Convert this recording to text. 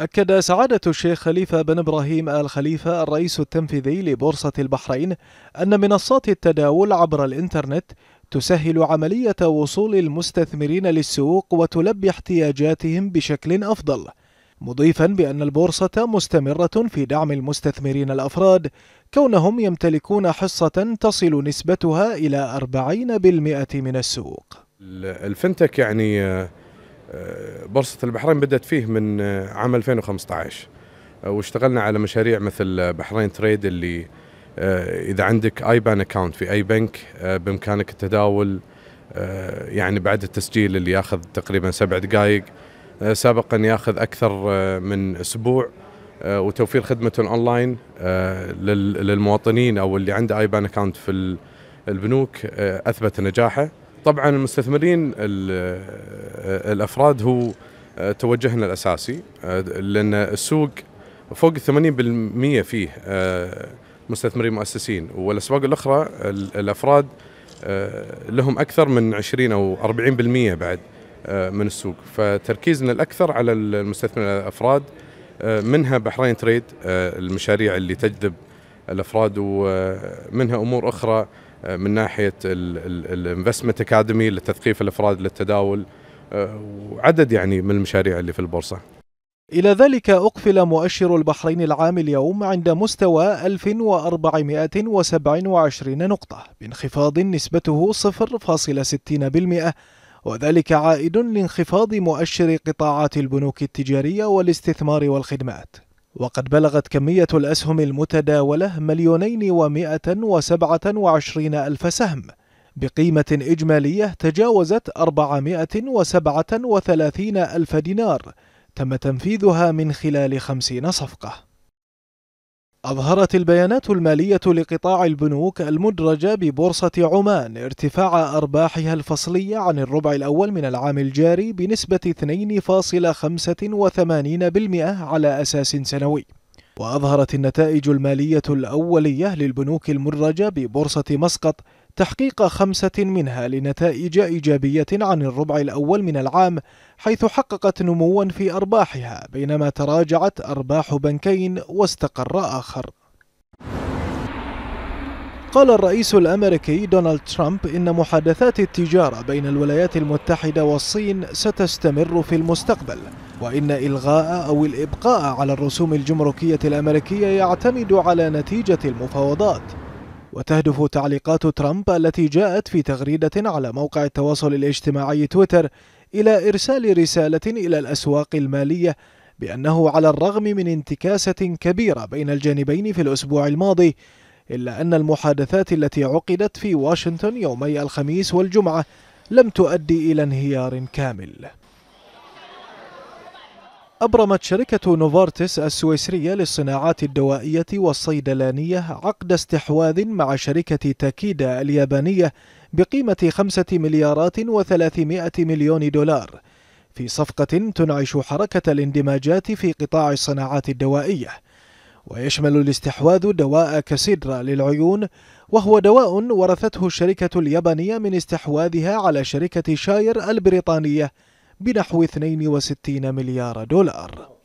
أكد سعادة الشيخ خليفة بن إبراهيم آل خليفة الرئيس التنفيذي لبورصة البحرين أن منصات التداول عبر الإنترنت تسهل عملية وصول المستثمرين للسوق وتلبي احتياجاتهم بشكل أفضل، مضيفا بأن البورصة مستمرة في دعم المستثمرين الأفراد كونهم يمتلكون حصة تصل نسبتها إلى 40% من السوق. الفنتك يعني آه، آه، بورصة البحرين بدأت فيه من آه، عام 2015 آه، واشتغلنا على مشاريع مثل بحرين تريد اللي إذا عندك أي بان أكاونت في أي بنك بإمكانك التداول يعني بعد التسجيل اللي ياخذ تقريبا سبع دقائق سابقا ياخذ أكثر من أسبوع وتوفير خدمة أونلاين للمواطنين أو اللي عنده أي بان أكاونت في البنوك أثبت نجاحه طبعا المستثمرين الافراد هو آه، توجهنا الاساسي آه، لان السوق فوق 80% فيه آه، مستثمرين مؤسسين والاسواق الاخرى الافراد لهم اكثر من 20 او 40% بعد من السوق فتركيزنا الاكثر على المستثمرين الافراد منها بحرين تريد المشاريع اللي تجذب الافراد ومنها امور اخرى من ناحيه الانفستمنت اكاديمي لتثقيف الافراد للتداول وعدد يعني من المشاريع اللي في البورصه. إلى ذلك أقفل مؤشر البحرين العام اليوم عند مستوى 1427 نقطة بانخفاض نسبته 0.60% وذلك عائد لانخفاض مؤشر قطاعات البنوك التجارية والاستثمار والخدمات وقد بلغت كمية الأسهم المتداولة مليونين ومائة وسبعة وعشرين ألف سهم بقيمة إجمالية تجاوزت وثلاثين ألف دينار تم تنفيذها من خلال خمسين صفقة أظهرت البيانات المالية لقطاع البنوك المدرجة ببورصة عمان ارتفاع أرباحها الفصلية عن الربع الأول من العام الجاري بنسبة 2.85% على أساس سنوي وأظهرت النتائج المالية الأولية للبنوك المدرجة ببورصة مسقط تحقيق خمسة منها لنتائج إيجابية عن الربع الأول من العام حيث حققت نموا في أرباحها بينما تراجعت أرباح بنكين واستقر آخر قال الرئيس الأمريكي دونالد ترامب إن محادثات التجارة بين الولايات المتحدة والصين ستستمر في المستقبل وإن إلغاء أو الإبقاء على الرسوم الجمركية الأمريكية يعتمد على نتيجة المفاوضات وتهدف تعليقات ترامب التي جاءت في تغريدة على موقع التواصل الاجتماعي تويتر إلى إرسال رسالة إلى الأسواق المالية بأنه على الرغم من انتكاسة كبيرة بين الجانبين في الأسبوع الماضي إلا أن المحادثات التي عقدت في واشنطن يومي الخميس والجمعة لم تؤدي إلى انهيار كامل أبرمت شركة نوفارتس السويسرية للصناعات الدوائية والصيدلانية عقد استحواذ مع شركة تاكيدا اليابانية بقيمة خمسة مليارات وثلاثمائة مليون دولار في صفقة تنعش حركة الاندماجات في قطاع الصناعات الدوائية ويشمل الاستحواذ دواء كاسيدرا للعيون وهو دواء ورثته الشركة اليابانية من استحواذها على شركة شاير البريطانية بنحو 62 مليار دولار